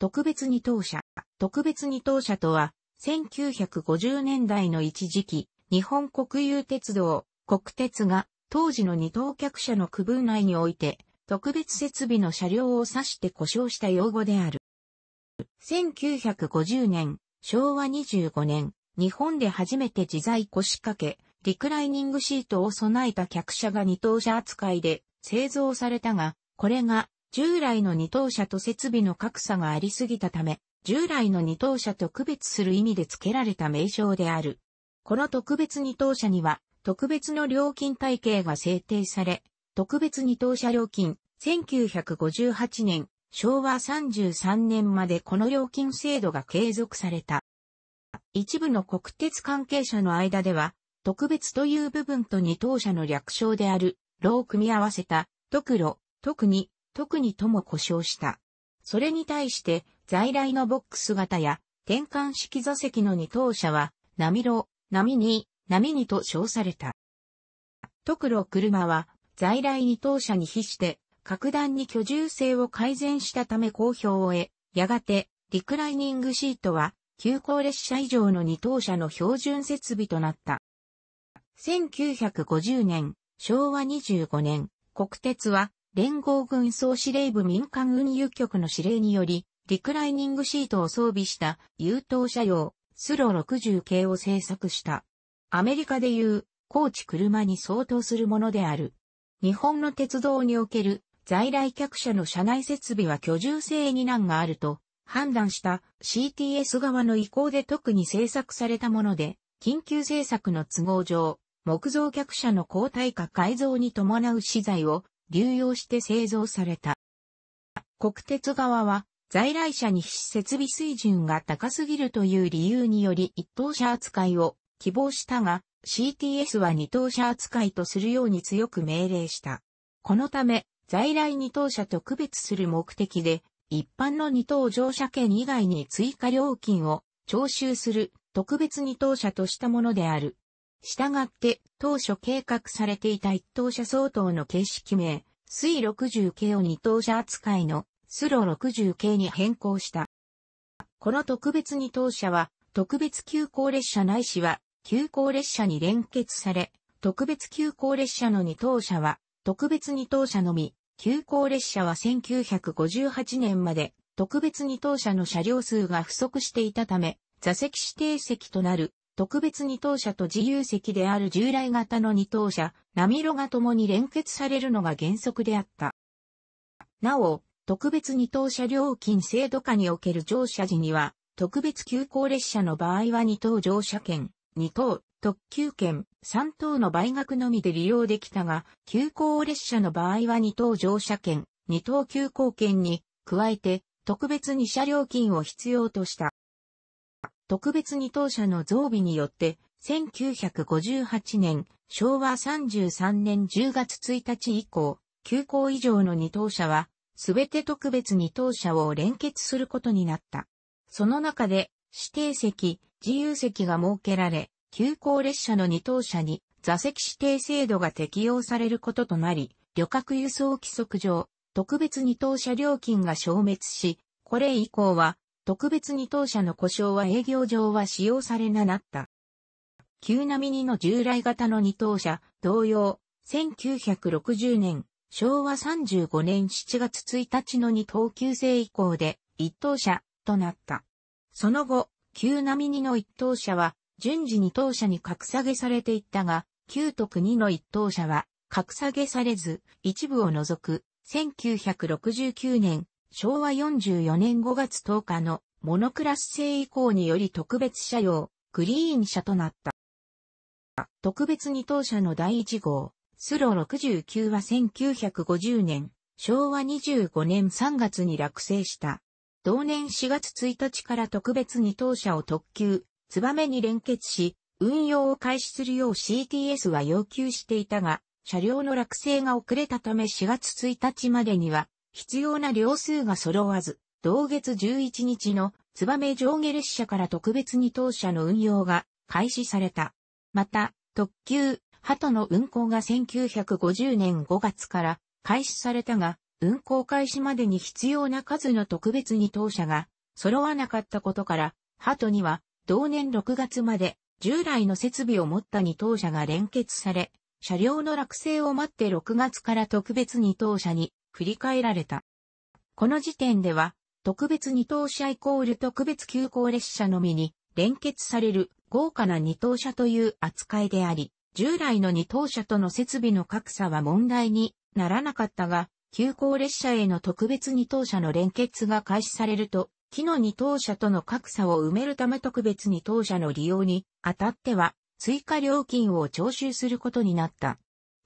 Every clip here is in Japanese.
特別二等車。特別二等車とは、1950年代の一時期、日本国有鉄道、国鉄が、当時の二等客車の区分内において、特別設備の車両を指して故障した用語である。1950年、昭和25年、日本で初めて自在腰掛け、リクライニングシートを備えた客車が二等車扱いで製造されたが、これが従来の二等車と設備の格差がありすぎたため、従来の二等車と区別する意味で付けられた名称である。この特別二等車には、特別の料金体系が制定され、特別二等車料金、1958年、昭和33年までこの料金制度が継続された。一部の国鉄関係者の間では、特別という部分と二等車の略称である、ロを組み合わせた、特路、特に、特にとも故障した。それに対して在来のボックス型や転換式座席の2等車は波路、波に、波にと称された。特路車は在来二等車に比して格段に居住性を改善したため好評を得、やがてリクライニングシートは急行列車以上の2等車の標準設備となった。1950年、昭和25年、国鉄は連合軍総司令部民間運輸局の指令により、リクライニングシートを装備した優等車用、スロ60系を製作した。アメリカでいう、高知車に相当するものである。日本の鉄道における在来客車の車内設備は居住性に難があると判断した CTS 側の意向で特に制作されたもので、緊急制作の都合上、木造客車の交代化改造に伴う資材を流用して製造された。国鉄側は、在来車に設備水準が高すぎるという理由により一等車扱いを希望したが、CTS は二等車扱いとするように強く命令した。このため、在来二等車と区別する目的で、一般の二等乗車券以外に追加料金を徴収する特別二等車としたものである。したがって、当初計画されていた一等車相当の形式名、水60系を二等車扱いの、スロ60系に変更した。この特別二等車は、特別急行列車ないしは、急行列車に連結され、特別急行列車の二等車は、特別二等車のみ、急行列車は1958年まで、特別二等車の車両数が不足していたため、座席指定席となる特別二等車と自由席である従来型の二等車、ラミロが共に連結されるのが原則であった。なお、特別二等車料金制度下における乗車時には、特別急行列車の場合は二等乗車券、二等、特急券、三等の倍額のみで利用できたが、急行列車の場合は二等乗車券、二等急行券に、加えて、特別に車料金を必要とした。特別に当社の増備によって、1958年、昭和33年10月1日以降、休校以上の二等車は、すべて特別二等車を連結することになった。その中で、指定席、自由席が設けられ、急行列車の二等車に座席指定制度が適用されることとなり、旅客輸送規則上、特別二等車料金が消滅し、これ以降は特別に当社の故障は営業上は使用されななった。旧並2の従来型の二等車、同様、1960年、昭和35年7月1日の二等級制以降で、一等車、となった。その後、旧並2の一等車は、順次二等車に格下げされていったが、旧特2の一等車は、格下げされず、一部を除く、1969年昭和44年5月10日のモノクラス制以降により特別車用、グリーン車となった。特別二等車の第1号、スロ69は1950年、昭和25年3月に落成した。同年4月1日から特別二等車を特急、ツバメに連結し、運用を開始するよう CTS は要求していたが、車両の落成が遅れたため4月1日までには必要な両数が揃わず、同月11日の燕上下列車から特別に当社の運用が開始された。また、特急、鳩の運行が1950年5月から開始されたが、運行開始までに必要な数の特別に当社が揃わなかったことから、鳩には同年6月まで従来の設備を持った二等車が連結され、車両の落成を待って6月から特別二等車に振り返られた。この時点では、特別二等車イコール特別急行列車のみに連結される豪華な二等車という扱いであり、従来の二等車との設備の格差は問題にならなかったが、急行列車への特別二等車の連結が開始されると、機の二等車との格差を埋めるため特別二等車の利用にあたっては、追加料金を徴収することになった。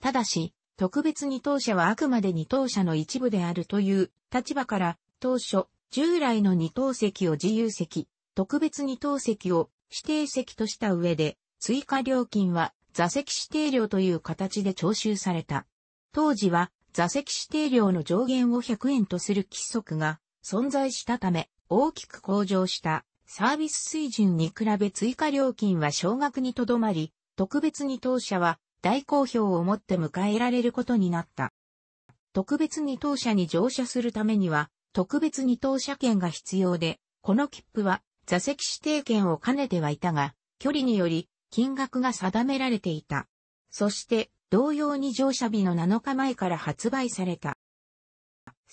ただし、特別二等車はあくまで二等車の一部であるという立場から、当初、従来の二等席を自由席、特別二等席を指定席とした上で、追加料金は座席指定料という形で徴収された。当時は座席指定料の上限を100円とする規則が存在したため、大きく向上したサービス水準に比べ追加料金は少額にとどまり、特別に当社は大好評をもって迎えられることになった。特別に当車に乗車するためには、特別に当車券が必要で、この切符は座席指定券を兼ねてはいたが、距離により金額が定められていた。そして、同様に乗車日の7日前から発売された。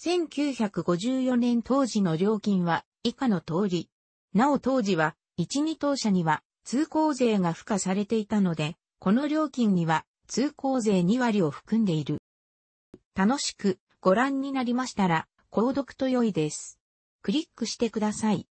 1954年当時の料金は以下の通り。なお当時は、一二等車には通行税が付加されていたので、この料金には通行税2割を含んでいる。楽しくご覧になりましたら、購読と良いです。クリックしてください。